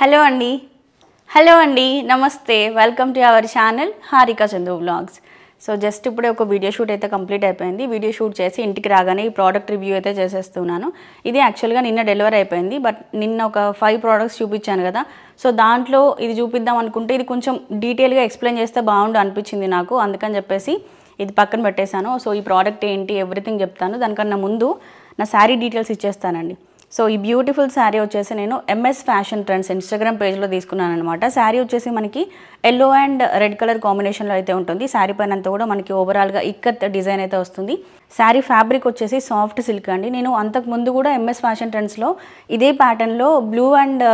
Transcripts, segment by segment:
hello అండి hello అండి నమస్తే welcome to our channel Harika Chandu vlogs so just ఇప్పుడే ఒక వీడియో షూట్ అయితే కంప్లీట్ అయిపోయింది వీడియో షూట్ చేసి ఇంటికి రాగానే ఈ ప్రోడక్ట్ రివ్యూ అయితే చేసేస్తున్నాను ఇది యాక్చువల్గా నిన్న డెలివరీ అయిపోయింది బట్ నిన్న ఒక ఫైవ్ ప్రోడక్ట్స్ చూపించాను కదా సో దాంట్లో ఇది చూపిద్దాం అనుకుంటే ఇది కొంచెం డీటెయిల్గా ఎక్స్ప్లెయిన్ చేస్తే బాగుండు అనిపించింది నాకు అందుకని చెప్పేసి ఇది పక్కన పెట్టేశాను సో ఈ ప్రోడక్ట్ ఏంటి ఎవ్రీథింగ్ చెప్తాను దానికన్నా ముందు నా శారీ డీటెయిల్స్ ఇచ్చేస్తానండి సో ఈ బ్యూటిఫుల్ శారీ వచ్చేసి నేను ఎంఎస్ ఫ్యాషన్ ట్రెండ్స్ ఇన్స్టాగ్రామ్ పేజ్లో తీసుకున్నాను అనమాట శారీ వచ్చేసి మనకి ఎల్లో అండ్ రెడ్ కలర్ కాంబినేషన్లో అయితే ఉంటుంది శారీ పైన అంతా కూడా మనకి ఓవరాల్గా ఇక్కత్ డిజైన్ అయితే వస్తుంది శారీ ఫ్యాబ్రిక్ వచ్చేసి సాఫ్ట్ సిల్క్ అండి నేను అంతకు ముందు కూడా ఎంఎస్ ఫ్యాషన్ ట్రెండ్స్లో ఇదే ప్యాటర్న్లో బ్లూ అండ్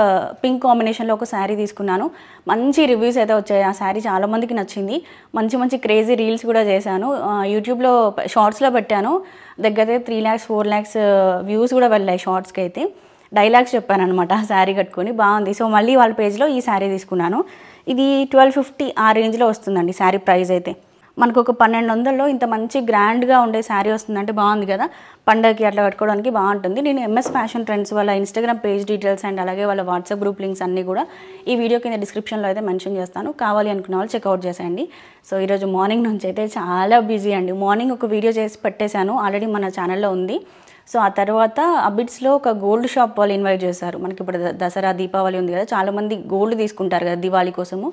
పింక్ కాంబినేషన్లో ఒక శారీ తీసుకున్నాను మంచి రివ్యూస్ అయితే వచ్చాయి ఆ శారీ చాలామందికి నచ్చింది మంచి మంచి క్రేజీ రీల్స్ కూడా చేశాను యూట్యూబ్లో షార్ట్స్లో పెట్టాను దగ్గర three lakhs four lakhs views కూడా వెళ్ళాయి షార్ట్స్కి అయితే డైలాగ్స్ చెప్పాను అనమాట ఆ శారీ కట్టుకొని బాగుంది సో మళ్ళీ వాళ్ళ పేజ్లో ఈ శారీ తీసుకున్నాను ఇది ట్వెల్వ్ ఫిఫ్టీ ఆ రేంజ్లో వస్తుందండి శారీ ప్రైస్ అయితే మనకు ఒక పన్నెండు వందల్లో ఇంత మంచి గ్రాండ్గా ఉండే శారీ వస్తుందంటే బాగుంది కదా పండగకి అట్లా కట్టుకోవడానికి బాగుంటుంది నేను ఎంఎస్ ఫ్యాషన్ ట్రెండ్స్ వాళ్ళ ఇన్స్టాగ్రామ్ పేజ్ డీటెయిల్స్ అండ్ అలాగే వాళ్ళ వాట్సాప్ గ్రూప్ లింక్స్ అన్నీ కూడా ఈ వీడియో కింద డిస్క్రిప్షన్లో అయితే మెన్షన్ చేస్తాను కావాలి అనుకున్న వాళ్ళు చెక్అవుట్ చేసేయండి సో ఈరోజు మార్నింగ్ నుంచి అయితే చాలా బిజీ అండి మార్నింగ్ ఒక వీడియో చేసి పెట్టేశాను ఆల్రెడీ మన ఛానల్లో ఉంది సో ఆ తర్వాత అబిడ్స్లో ఒక గోల్డ్ షాప్ వాళ్ళు ఇన్వైట్ చేశారు మనకి ఇప్పుడు దసరా దీపావళి ఉంది కదా చాలామంది గోల్డ్ తీసుకుంటారు కదా దివాళీ కోసము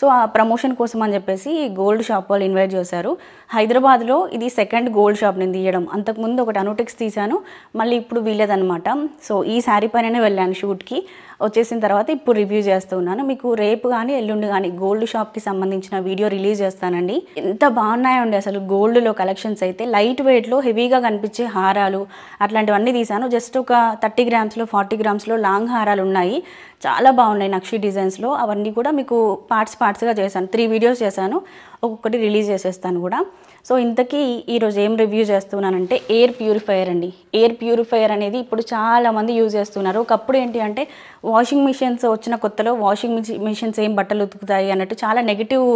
సో ఆ ప్రమోషన్ కోసం అని చెప్పేసి గోల్డ్ షాప్ వాళ్ళు ఇన్వైట్ చేశారు హైదరాబాద్లో ఇది సెకండ్ గోల్డ్ షాప్ నేను తీయడం అంతకుముందు ఒకటి అనోటిక్స్ తీశాను మళ్ళీ ఇప్పుడు వీలేదనమాట సో ఈ శారీ పైననే వెళ్ళాను షూట్కి వచ్చేసిన తర్వాత ఇప్పుడు రివ్యూ చేస్తూ ఉన్నాను మీకు రేపు కానీ ఎల్లుండి కానీ గోల్డ్ షాప్కి సంబంధించిన వీడియో రిలీజ్ చేస్తానండి ఎంత బాగున్నాయండి అసలు గోల్డ్లో కలెక్షన్స్ అయితే లైట్ వెయిట్లో హెవీగా కనిపించే హారాలు అట్లాంటివన్నీ తీశాను జస్ట్ ఒక థర్టీ గ్రామ్స్లో ఫార్టీ గ్రామ్స్లో లాంగ్ హారాలు ఉన్నాయి చాలా బాగున్నాయి నక్షి డిజైన్స్లో అవన్నీ కూడా మీకు పార్ట్స్ పార్ట్స్గా చేశాను త్రీ వీడియోస్ చేశాను ఒక్కొక్కటి రిలీజ్ చేసేస్తాను కూడా సో ఇంతకీ ఈరోజు ఏం రివ్యూ చేస్తున్నానంటే ఎయిర్ ప్యూరిఫైయర్ అండి ఎయిర్ ప్యూరిఫైయర్ అనేది ఇప్పుడు చాలామంది యూజ్ చేస్తున్నారు ఒకప్పుడు ఏంటి అంటే వాషింగ్ మిషన్స్ వచ్చిన కొత్తలో వాషింగ్ మిషన్స్ ఏం బట్టలు ఉతుకుతాయి అన్నట్టు చాలా నెగిటివ్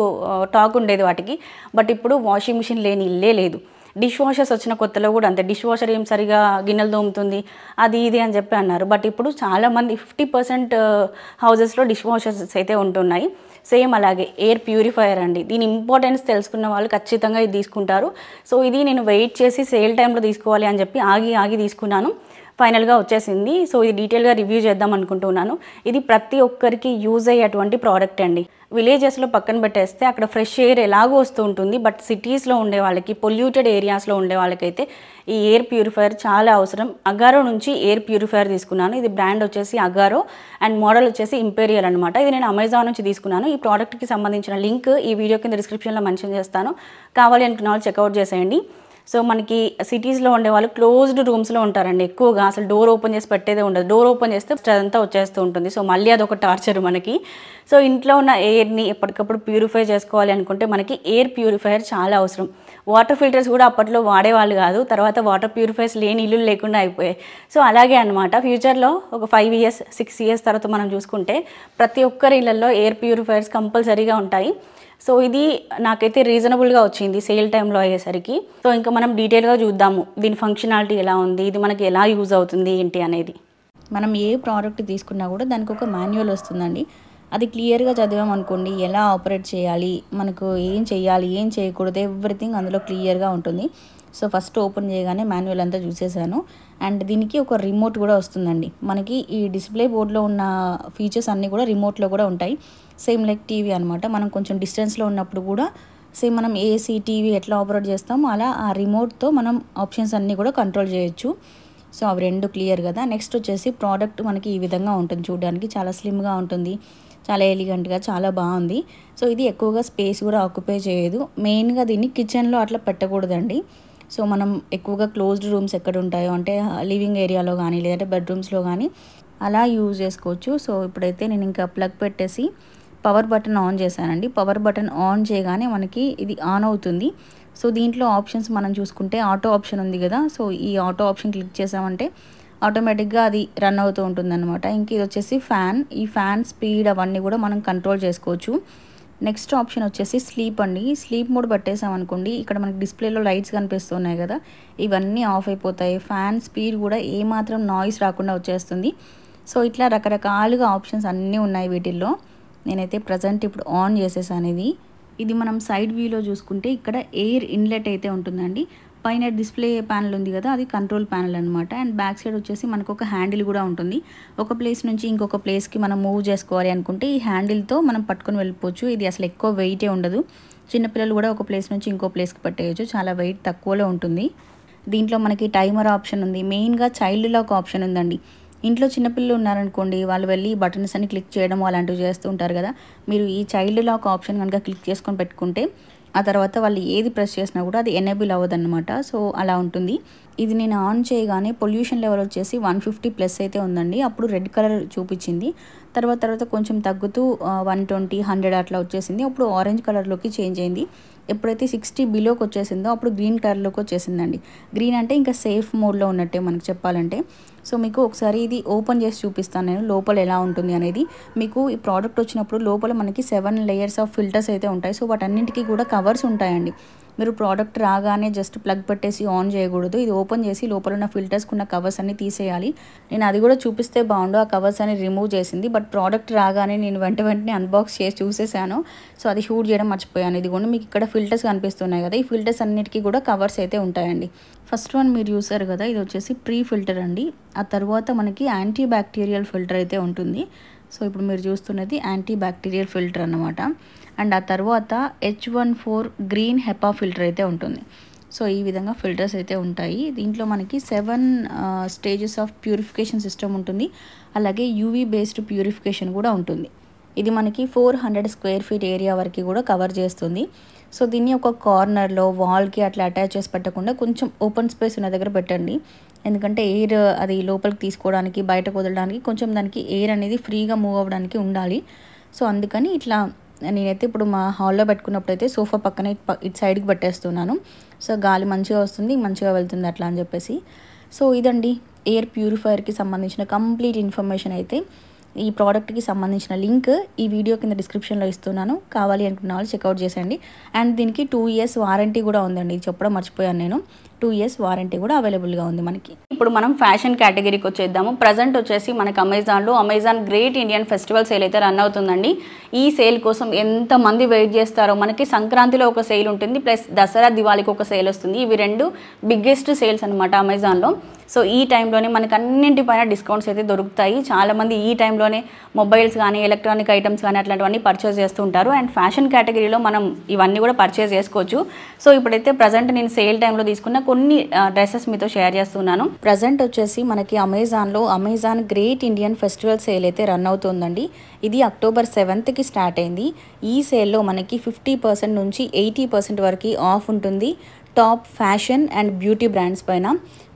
టాక్ ఉండేది వాటికి బట్ ఇప్పుడు వాషింగ్ మిషన్ లేని ఇల్లే లేదు డిష్ వాషర్స్ వచ్చిన కొత్తలో కూడా అంతే డిష్ వాషర్ ఏం సరిగా గిన్నెలు తోముతుంది అది ఇది అని చెప్పి అన్నారు బట్ ఇప్పుడు చాలామంది ఫిఫ్టీ పర్సెంట్ హౌజెస్లో డిష్ వాషర్స్ అయితే ఉంటున్నాయి సేమ్ అలాగే ఎయిర్ ప్యూరిఫైయర్ అండి దీని ఇంపార్టెన్స్ తెలుసుకున్న వాళ్ళు ఖచ్చితంగా ఇది తీసుకుంటారు సో ఇది నేను వెయిట్ చేసి సేల్ టైంలో తీసుకోవాలి అని చెప్పి ఆగి ఆగి తీసుకున్నాను ఫైనల్గా వచ్చేసింది సో ఇది డీటెయిల్గా రివ్యూ చేద్దాం అనుకుంటున్నాను ఇది ప్రతి ఒక్కరికి యూజ్ అయ్యేటువంటి ప్రోడక్ట్ అండి విలేజెస్లో పక్కన పెట్టేస్తే అక్కడ ఫ్రెష్ ఎయిర్ ఎలాగో వస్తూ ఉంటుంది బట్ సిటీస్లో ఉండే వాళ్ళకి పొల్యూటెడ్ ఏరియాస్లో ఉండే వాళ్ళకైతే ఈ ఎయిర్ ప్యూరిఫైయర్ చాలా అవసరం అగారో నుంచి ఎయిర్ ప్యూరిఫైయర్ తీసుకున్నాను ఇది బ్రాండ్ వచ్చేసి అగారో అండ్ మోడల్ వచ్చేసి ఇంపీరియల్ అనమాట ఇది నేను అమెజాన్ నుంచి తీసుకున్నాను ఈ ప్రోడక్ట్కి సంబంధించిన లింక్ ఈ వీడియో కింద డిస్క్రిప్షన్లో మెన్షన్ చేస్తాను కావాలి అనుకున్న వాళ్ళు చెక్అవుట్ చేసేయండి సో మనకి సిటీస్లో ఉండే వాళ్ళు క్లోజ్డ్ రూమ్స్లో ఉంటారండి ఎక్కువగా అసలు డోర్ ఓపెన్ చేసి పెట్టేదే ఉండదు డోర్ ఓపెన్ చేస్తే అదంతా వచ్చేస్తూ ఉంటుంది సో మళ్ళీ అదొక టార్చర్ మనకి సో ఇంట్లో ఉన్న ఎయిర్ని ఎప్పటికప్పుడు ప్యూరిఫై చేసుకోవాలి అనుకుంటే మనకి ఎయిర్ ప్యూరిఫైయర్ చాలా అవసరం వాటర్ ఫిల్టర్స్ కూడా అప్పట్లో వాడేవాళ్ళు కాదు తర్వాత వాటర్ ప్యూరిఫైర్స్ లేని ఇల్లు లేకుండా అయిపోయాయి సో అలాగే అనమాట ఫ్యూచర్లో ఒక ఫైవ్ ఇయర్స్ సిక్స్ ఇయర్స్ తర్వాత మనం చూసుకుంటే ప్రతి ఒక్కరి ఇళ్లలో ఎయిర్ ప్యూరిఫైయర్స్ కంపల్సరీగా ఉంటాయి సో ఇది నాకైతే రీజనబుల్గా వచ్చింది సేల్ టైంలో అయ్యేసరికి సో ఇంకా మనం డీటెయిల్గా చూద్దాము దీని ఫంక్షనాలిటీ ఎలా ఉంది ఇది మనకి ఎలా యూజ్ అవుతుంది ఏంటి అనేది మనం ఏ ప్రోడక్ట్ తీసుకున్నా కూడా దానికి ఒక మాన్యువల్ వస్తుందండి అది క్లియర్గా చదివామనుకోండి ఎలా ఆపరేట్ చేయాలి మనకు ఏం చేయాలి ఏం చేయకూడదు ఎవ్రీథింగ్ అందులో క్లియర్గా ఉంటుంది సో ఫస్ట్ ఓపెన్ చేయగానే మాన్యువల్ అంతా చూసేసాను అండ్ దీనికి ఒక రిమోట్ కూడా వస్తుందండి మనకి ఈ డిస్ప్లే బోర్డ్లో ఉన్న ఫీచర్స్ అన్నీ కూడా రిమోట్లో కూడా ఉంటాయి సేమ్ లైక్ టీవీ అనమాట మనం కొంచెం డిస్టెన్స్లో ఉన్నప్పుడు కూడా సేమ్ మనం ఏసీ టీవీ ఎట్లా ఆపరేట్ చేస్తామో అలా ఆ రిమోట్తో మనం ఆప్షన్స్ అన్నీ కూడా కంట్రోల్ చేయొచ్చు సో అవి రెండు క్లియర్ కదా నెక్స్ట్ వచ్చేసి ప్రోడక్ట్ మనకి ఈ విధంగా ఉంటుంది చూడడానికి చాలా స్లిమ్గా ఉంటుంది చాలా ఎలిగెంట్గా చాలా బాగుంది సో ఇది ఎక్కువగా స్పేస్ కూడా ఆక్యుపై చేయదు మెయిన్గా దీన్ని కిచెన్లో అట్లా పెట్టకూడదండి సో మనం ఎక్కువగా క్లోజ్డ్ రూమ్స్ ఎక్కడ ఉంటాయో అంటే లివింగ్ ఏరియాలో కానీ లేదంటే బెడ్రూమ్స్లో కానీ అలా యూజ్ చేసుకోవచ్చు సో ఇప్పుడైతే నేను ఇంకా ప్లగ్ పెట్టేసి పవర్ బటన్ ఆన్ చేశానండి పవర్ బటన్ ఆన్ చేయగానే మనకి ఇది ఆన్ అవుతుంది సో దీంట్లో ఆప్షన్స్ మనం చూసుకుంటే ఆటో ఆప్షన్ ఉంది కదా సో ఈ ఆటో ఆప్షన్ క్లిక్ చేసామంటే ఆటోమేటిక్గా అది రన్ అవుతూ ఉంటుందన్నమాట ఇంక ఇది వచ్చేసి ఫ్యాన్ ఈ ఫ్యాన్ స్పీడ్ అవన్నీ కూడా మనం కంట్రోల్ చేసుకోవచ్చు నెక్స్ట్ ఆప్షన్ వచ్చేసి స్లీప్ అండి స్లీప్ మోడ్ పట్టేసాం అనుకోండి ఇక్కడ మనకి డిస్ప్లేలో లైట్స్ కనిపిస్తున్నాయి కదా ఇవన్నీ ఆఫ్ అయిపోతాయి ఫ్యాన్ స్పీడ్ కూడా ఏమాత్రం నాయిస్ రాకుండా వచ్చేస్తుంది సో ఇట్లా రకరకాలుగా ఆప్షన్స్ అన్నీ ఉన్నాయి వీటిల్లో నేనైతే ప్రజెంట్ ఇప్పుడు ఆన్ చేసేసాను అనేది ఇది మనం సైడ్ వ్యూలో చూసుకుంటే ఇక్కడ ఎయిర్ ఇన్లెట్ అయితే ఉంటుందండి పైన డిస్ప్లే ప్యానల్ ఉంది కదా అది కంట్రోల్ ప్యానల్ అనమాట అండ్ బ్యాక్ సైడ్ వచ్చేసి మనకు ఒక హ్యాండిల్ కూడా ఉంటుంది ఒక ప్లేస్ నుంచి ఇంకొక ప్లేస్కి మనం మూవ్ చేసుకోవాలి అనుకుంటే ఈ హ్యాండిల్తో మనం పట్టుకొని వెళ్ళిపోవచ్చు ఇది అసలు ఎక్కువ వెయిటే ఉండదు చిన్నపిల్లలు కూడా ఒక ప్లేస్ నుంచి ఇంకో ప్లేస్కి పట్టేయచ్చు చాలా వెయిట్ తక్కువలో ఉంటుంది దీంట్లో మనకి టైమర్ ఆప్షన్ ఉంది మెయిన్గా చైల్డ్ లాక్ ఆప్షన్ ఉందండి ఇంట్లో చిన్నపిల్లలు ఉన్నారనుకోండి వాళ్ళు వెళ్ళి బటన్స్ అని క్లిక్ చేయడం అలాంటివి చేస్తూ ఉంటారు కదా మీరు ఈ చైల్డ్ లాక్ ఆప్షన్ కనుక క్లిక్ చేసుకొని పెట్టుకుంటే ఆ తర్వాత వాళ్ళు ఏది ప్రెస్ చేసినా కూడా అది ఎనేబుల్ అవ్వదన్నమాట సో అలా ఉంటుంది ఇది నేను ఆన్ చేయగానే పొల్యూషన్ లెవెల్ వచ్చేసి వన్ ఫిఫ్టీ ప్లస్ అయితే ఉందండి అప్పుడు రెడ్ కలర్ చూపించింది తర్వాత తర్వాత కొంచెం తగ్గుతూ వన్ ట్వంటీ హండ్రెడ్ అట్లా వచ్చేసింది అప్పుడు ఆరెంజ్ కలర్లోకి చేంజ్ అయింది ఎప్పుడైతే సిక్స్టీ బిలోకి వచ్చేసిందో అప్పుడు గ్రీన్ కలర్లోకి వచ్చేసిందండి గ్రీన్ అంటే ఇంకా సేఫ్ మోడ్లో ఉన్నట్టే మనకు చెప్పాలంటే సో మీకు ఒకసారి ఇది ఓపెన్ చేసి చూపిస్తాను నేను లోపల ఎలా ఉంటుంది అనేది మీకు ఈ ప్రోడక్ట్ వచ్చినప్పుడు లోపల మనకి సెవెన్ లేయర్స్ ఆఫ్ ఫిల్టర్స్ అయితే ఉంటాయి సో వాటన్నింటికి కూడా కవర్స్ ఉంటాయండి మీరు ప్రోడక్ట్ రాగానే జస్ట్ ప్లగ్ పెట్టేసి ఆన్ చేయకూడదు ఇది ఓపెన్ చేసి లోపల ఉన్న ఫిల్టర్స్కి ఉన్న కవర్స్ అన్ని తీసేయాలి నేను అది కూడా చూపిస్తే బాగుండు ఆ కవర్స్ అని రిమూవ్ చేసింది బట్ ప్రోడక్ట్ రాగానే నేను వెంట వెంటనే అన్బాక్స్ చేసి చూసేసాను సో అది షూట్ చేయడం మర్చిపోయాను ఇది కూడా మీకు ఇక్కడ ఫిల్టర్స్ కనిపిస్తున్నాయి కదా ఈ ఫిల్టర్స్ అన్నిటికీ కూడా కవర్స్ అయితే ఉంటాయండి ఫస్ట్ వన్ మీరు చూసారు కదా ఇది వచ్చేసి ప్రీ ఫిల్టర్ అండి ఆ తర్వాత మనకి యాంటీ బ్యాక్టీరియల్ ఫిల్టర్ అయితే ఉంటుంది సో ఇప్పుడు మీరు చూస్తున్నది యాంటీ బ్యాక్టీరియల్ ఫిల్టర్ అనమాట అండ్ ఆ తర్వాత H one four green HEPA filter అయితే ఉంటుంది సో ఈ విధంగా ఫిల్టర్స్ అయితే ఉంటాయి దీంట్లో మనకి seven stages of purification system ఉంటుంది అలాగే యూవీ బేస్డ్ ప్యూరిఫికేషన్ కూడా ఉంటుంది ఇది మనకి four hundred square feet area వరకు కూడా కవర్ చేస్తుంది సో దీన్ని ఒక కార్నర్లో వాల్కి అట్లా అటాచ్ చేసి పెట్టకుండా కొంచెం ఓపెన్ స్పేస్ ఉన్న దగ్గర పెట్టండి ఎందుకంటే ఎయిర్ అది లోపలికి తీసుకోవడానికి బయటకు వదలడానికి కొంచెం దానికి ఎయిర్ అనేది ఫ్రీగా మూవ్ అవ్వడానికి ఉండాలి సో అందుకని ఇట్లా నేనైతే ఇప్పుడు మా హాల్లో పెట్టుకున్నప్పుడు అయితే సోఫా పక్కన ఇటు సైడ్కి పెట్టేస్తున్నాను సో గాలి మంచిగా వస్తుంది మంచిగా వెళ్తుంది అట్లా అని చెప్పేసి సో ఇదండి ఎయిర్ ప్యూరిఫైయర్కి సంబంధించిన కంప్లీట్ ఇన్ఫర్మేషన్ అయితే ఈ ప్రోడక్ట్కి సంబంధించిన లింక్ ఈ వీడియో కింద డిస్క్రిప్షన్లో ఇస్తున్నాను కావాలి అనుకున్న వాళ్ళు చెక్అవుట్ చేసేయండి అండ్ దీనికి టూ ఇయర్స్ వారంటీ కూడా ఉందండి ఇది చెప్పడం మర్చిపోయాను నేను టూ ఇయర్స్ వారంటీ కూడా అవైలబుల్గా ఉంది మనకి ఇప్పుడు మనం ఫ్యాషన్ కేటగిరీకి వచ్చేద్దాము ప్రజెంట్ వచ్చేసి మనకి అమెజాన్లో Amazon great Indian festival sale అయితే రన్ అవుతుందండి ఈ సేల్ కోసం ఎంతమంది వెయిట్ చేస్తారో మనకి సంక్రాంతిలో ఒక సేల్ ఉంటుంది ప్లస్ దసరా దివాళికి ఒక సేల్ వస్తుంది ఇవి రెండు బిగ్గెస్ట్ సేల్స్ అనమాట అమెజాన్లో సో ఈ టైంలోనే మనకు అన్నింటిపైన డిస్కౌంట్స్ అయితే దొరుకుతాయి చాలామంది ఈ టైంలోనే మొబైల్స్ కానీ ఎలక్ట్రానిక్ ఐటమ్స్ కానీ అట్లాంటివన్నీ పర్చేస్ చేస్తూ ఉంటారు అండ్ ఫ్యాషన్ కేటగిరీలో మనం ఇవన్నీ కూడా పర్చేస్ చేసుకోవచ్చు సో ఇప్పుడైతే ప్రజెంట్ నేను సేల్ టైంలో తీసుకున్న కొన్ని డ్రెస్సెస్ మీతో షేర్ చేస్తున్నాను ప్రజెంట్ వచ్చేసి మనకి అమెజాన్లో Amazon great Indian festival sale అయితే రన్ అవుతుందండి ఇది అక్టోబర్ సెవెంత్కి స్టార్ట్ అయింది ఈ సేల్లో మనకి ఫిఫ్టీ పర్సెంట్ నుంచి ఎయిటీ పర్సెంట్ వరకు ఆఫ్ ఉంటుంది top fashion and beauty brands పైన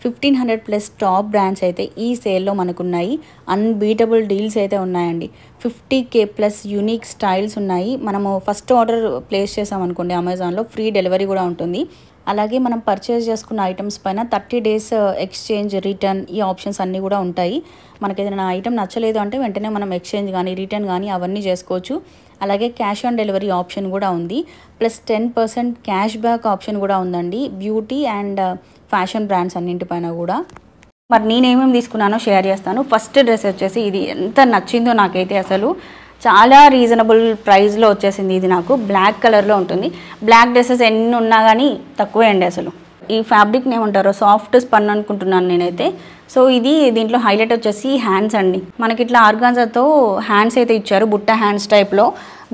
fifteen hundred plus top brands అయితే ఈ సేల్లో మనకున్నాయి అన్బీటబుల్ డీల్స్ అయితే ఉన్నాయండి fifty K plus unique styles ఉన్నాయి మనము ఫస్ట్ ఆర్డర్ ప్లేస్ చేసామనుకోండి అమెజాన్లో ఫ్రీ డెలివరీ కూడా ఉంటుంది అలాగే మనం పర్చేజ్ చేసుకున్న ఐటమ్స్ పైన థర్టీ డేస్ ఎక్స్చేంజ్ రిటర్న్ ఈ ఆప్షన్స్ అన్నీ కూడా ఉంటాయి మనకి ఏదైనా ఐటమ్ నచ్చలేదు అంటే వెంటనే మనం ఎక్స్చేంజ్ కానీ రిటర్న్ కానీ అవన్నీ చేసుకోవచ్చు అలాగే క్యాష్ ఆన్ డెలివరీ ఆప్షన్ కూడా ఉంది plus ten percent cash back option కూడా ఉందండి బ్యూటీ అండ్ ఫ్యాషన్ బ్రాండ్స్ అన్నింటిపైన కూడా మరి నేనేమేమి తీసుకున్నానో షేర్ చేస్తాను ఫస్ట్ డ్రెస్ వచ్చేసి ఇది ఎంత నచ్చిందో నాకైతే అసలు చాలా రీజనబుల్ ప్రైస్లో వచ్చేసింది ఇది నాకు బ్లాక్ కలర్లో ఉంటుంది బ్లాక్ డ్రెస్సెస్ ఎన్ని ఉన్నా కానీ తక్కువే అండి అసలు ఈ ఫ్యాబ్రిక్ని ఏమంటారో సాఫ్ట్ స్పన్ అనుకుంటున్నాను నేనైతే సో ఇది దీంట్లో హైలైట్ వచ్చేసి హ్యాండ్స్ అండి మనకి ఇట్లా ఆర్గాన్జాతో హ్యాండ్స్ అయితే ఇచ్చారు బుట్ట హ్యాండ్స్ టైప్లో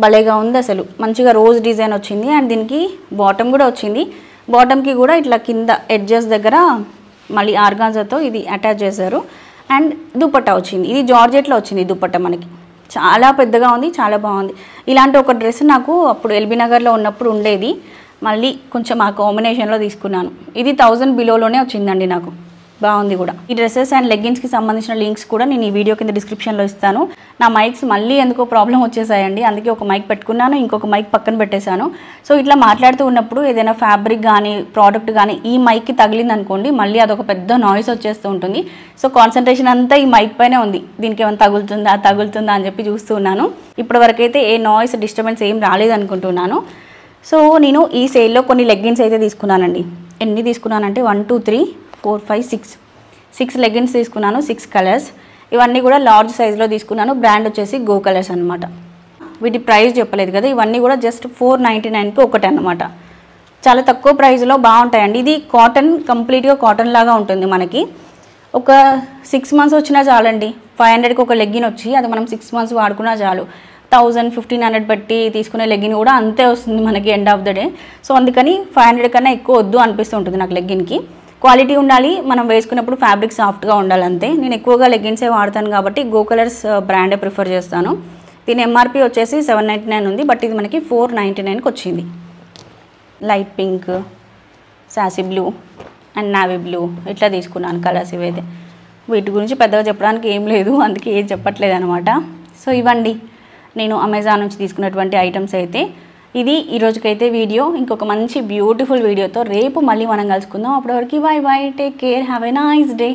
భలేగా ఉంది అసలు మంచిగా రోజ్ డిజైన్ వచ్చింది అండ్ దీనికి బాటమ్ కూడా వచ్చింది బాటమ్కి కూడా ఇట్లా కింద ఎడ్జెస్ దగ్గర మళ్ళీ ఆర్గాన్జాతో ఇది అటాచ్ చేశారు అండ్ దుప్పట్ట వచ్చింది ఇది జార్జెట్లో వచ్చింది దుప్పట్ట మనకి చాలా పెద్దగా ఉంది చాలా బాగుంది ఇలాంటి ఒక డ్రెస్ నాకు అప్పుడు ఎల్బీ నగర్లో ఉన్నప్పుడు ఉండేది మళ్ళీ కొంచెం ఆ కాంబినేషన్లో తీసుకున్నాను ఇది థౌజండ్ బిలోలోనే వచ్చిందండి నాకు బాగుంది కూడా ఈ డ్రెస్సెస్ అండ్ కి సంబంధించిన లింక్స్ కూడా నేను ఈ వీడియో కింద డిస్క్రిప్షన్లో ఇస్తాను నా మైక్స్ మళ్ళీ ఎందుకో ప్రాబ్లం వచ్చేసాయండి అందుకే ఒక మైక్ పెట్టుకున్నాను ఇంకొక మైక్ పక్కన పెట్టేశాను సో ఇట్లా మాట్లాడుతూ ఉన్నప్పుడు ఏదైనా ఫ్యాబ్రిక్ కానీ ప్రోడక్ట్ కానీ ఈ కి తగిలింది అనుకోండి మళ్ళీ అదొక పెద్ద నాయిస్ వచ్చేస్తూ ఉంటుంది సో కాన్సన్ట్రేషన్ అంతా ఈ మైక్ పైనే ఉంది దీనికి ఏమైనా తగులుతుందా తగులుతుందా అని చెప్పి చూస్తూ ఉన్నాను చూస్తున్నాను అయితే ఏ నాయిస్ డిస్టర్బెన్స్ ఏం రాలేదనుకుంటున్నాను సో నేను ఈ సేల్లో కొన్ని లెగ్గిన్స్ అయితే తీసుకున్నానండి ఎన్ని తీసుకున్నానంటే one two three four five six six leggings తీసుకున్నాను సిక్స్ కలర్స్ ఇవన్నీ కూడా లార్జ్ సైజులో తీసుకున్నాను బ్రాండ్ వచ్చేసి గో కలర్స్ అనమాట వీటి ప్రైస్ చెప్పలేదు కదా ఇవన్నీ కూడా జస్ట్ ఫోర్ నైంటీ నైన్కి ఒకటి అనమాట చాలా తక్కువ ప్రైస్లో బాగుంటాయండి ఇది కాటన్ కంప్లీట్గా కాటన్ లాగా ఉంటుంది మనకి ఒక సిక్స్ మంత్స్ వచ్చినా చాలండి ఫైవ్ హండ్రెడ్కి ఒక లెగ్గిన్ వచ్చి అది మనం సిక్స్ మంత్స్ వాడుకున్నా చాలు థౌజండ్ ఫిఫ్టీన్ హండ్రెడ్ బట్టి తీసుకునే లెగ్గిన్ కూడా అంతే వస్తుంది మనకి end of the day so అందుకని ఫైవ్ హండ్రెడ్ కన్నా ఎక్కువ వద్దు అనిపిస్తూ ఉంటుంది నాకు లెగ్గిన్కి క్వాలిటీ ఉండాలి మనం వేసుకున్నప్పుడు ఫ్యాబ్రిక్ సాఫ్ట్గా ఉండాలి అంతే నేను ఎక్కువగా లెగ్గిన్సే వాడతాను కాబట్టి గో కలర్స్ బ్రాండే ప్రిఫర్ చేస్తాను దీని ఎంఆర్పి వచ్చేసి సెవెన్ నైంటీ నైన్ ఉంది బట్ ఇది మనకి ఫోర్ నైంటీ నైన్కి వచ్చింది లైట్ పింక్ శాసీ బ్లూ అండ్ నావీ బ్లూ ఇట్లా తీసుకున్నాను కలర్స్ ఇవైతే వీటి గురించి పెద్దగా చెప్పడానికి ఏం లేదు అందుకే ఏం చెప్పట్లేదు అనమాట సో ఇవ్వండి నేను అమెజాన్ నుంచి తీసుకున్నటువంటి ఐటమ్స్ అయితే ఇది ఈరోజుకైతే వీడియో ఇంకొక మంచి బ్యూటిఫుల్ వీడియోతో రేపు మళ్ళీ మనం కలుసుకుందాం అప్పటివరకు bye bye take care have a nice day